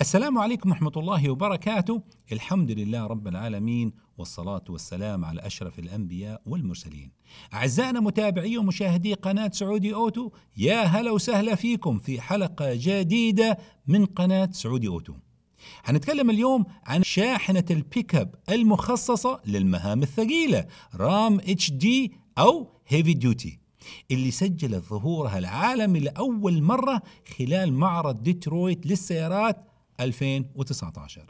السلام عليكم ورحمة الله وبركاته، الحمد لله رب العالمين والصلاة والسلام على أشرف الأنبياء والمرسلين. أعزائنا متابعي ومشاهدي قناة سعودي أوتو، يا هلا وسهلا فيكم في حلقة جديدة من قناة سعودي أوتو. هنتكلم اليوم عن شاحنة البيكاب المخصصة للمهام الثقيلة رام اتش دي أو هيفي ديوتي اللي سجلت ظهورها العالمي لأول مرة خلال معرض ديترويت للسيارات 2019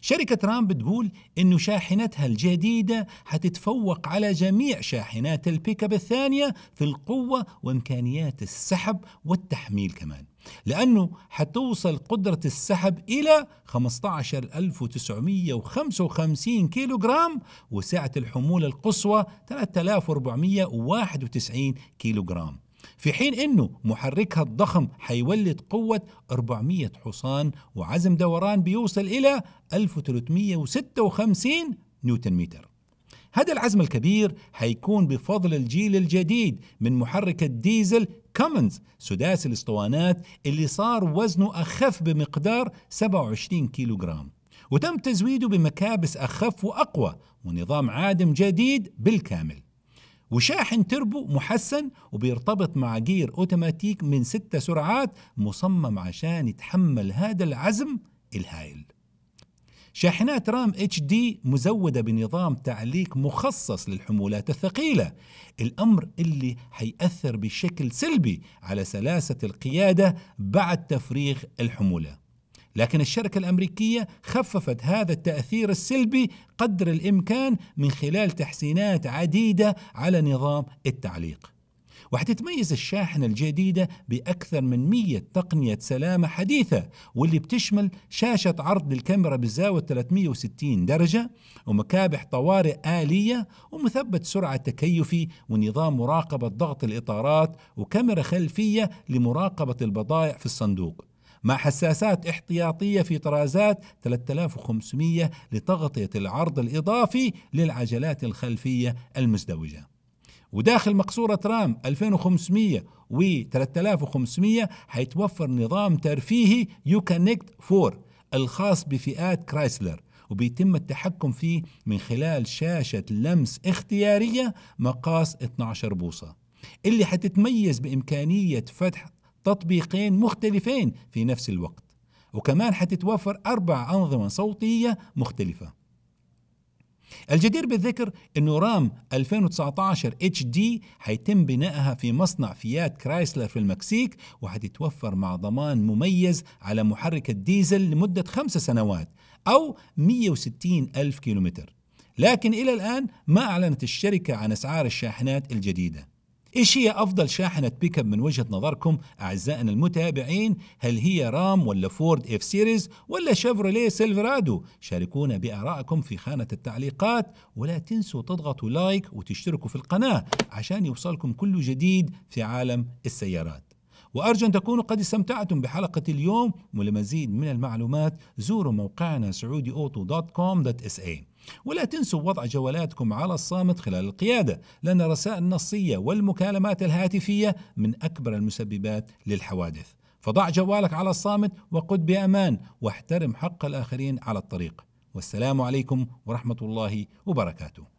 شركة رام بتقول أنه شاحنتها الجديدة حتتفوق على جميع شاحنات البيك اب الثانية في القوة وإمكانيات السحب والتحميل كمان لأنه حتوصل قدرة السحب إلى 15955 كيلو جرام وسعة الحمولة القصوى 3491 كيلو جرام في حين أنه محركها الضخم حيولد قوة 400 حصان وعزم دوران بيوصل إلى 1356 نيوتن متر هذا العزم الكبير حيكون بفضل الجيل الجديد من محرك الديزل كومنز سداسي الاسطوانات اللي صار وزنه أخف بمقدار 27 كيلوغرام وتم تزويده بمكابس أخف وأقوى ونظام عادم جديد بالكامل وشاحن تربو محسن وبيرتبط مع جير اوتوماتيك من ستة سرعات مصمم عشان يتحمل هذا العزم الهائل شاحنات رام اتش دي مزودة بنظام تعليق مخصص للحمولات الثقيلة الأمر اللي هيأثر بشكل سلبي على سلاسة القيادة بعد تفريغ الحمولة لكن الشركة الأمريكية خففت هذا التأثير السلبي قدر الإمكان من خلال تحسينات عديدة على نظام التعليق وحتتميز الشاحنة الجديدة بأكثر من 100 تقنية سلامة حديثة واللي بتشمل شاشة عرض للكاميرا بزاوية 360 درجة ومكابح طوارئ آلية ومثبت سرعة تكيفي ونظام مراقبة ضغط الإطارات وكاميرا خلفية لمراقبة البضائع في الصندوق مع حساسات احتياطية في طرازات 3500 لتغطية العرض الإضافي للعجلات الخلفية المزدوجة وداخل مقصورة رام 2500 و 3500 حيتوفر نظام ترفيهي يوكونكت 4 الخاص بفئات كرايسلر وبيتم التحكم فيه من خلال شاشة لمس اختيارية مقاس 12 بوصة اللي حتتميز بإمكانية فتح تطبيقين مختلفين في نفس الوقت وكمان حتتوفر أربع أنظمة صوتية مختلفة الجدير بالذكر أنه رام 2019 HD حيتم بنائها في مصنع فيات كرايسلر في المكسيك وحتتوفر مع ضمان مميز على محرك الديزل لمدة خمس سنوات أو 160 ألف كيلومتر لكن إلى الآن ما أعلنت الشركة عن أسعار الشاحنات الجديدة ايش هي افضل شاحنة بيك اب من وجهة نظركم اعزائنا المتابعين هل هي رام ولا فورد اف سيريز ولا شيفروليه سيلفرادو شاركونا بارائكم في خانة التعليقات ولا تنسوا تضغطوا لايك وتشتركوا في القناة عشان يوصلكم كل جديد في عالم السيارات وأرجو أن تكونوا قد استمتعتم بحلقة اليوم ولمزيد من المعلومات زوروا موقعنا سعودي أوتو دوت كوم دوت اس اي ولا تنسوا وضع جوالاتكم على الصامت خلال القيادة لأن الرسائل النصية والمكالمات الهاتفية من أكبر المسببات للحوادث فضع جوالك على الصامت وقد بأمان واحترم حق الآخرين على الطريق والسلام عليكم ورحمة الله وبركاته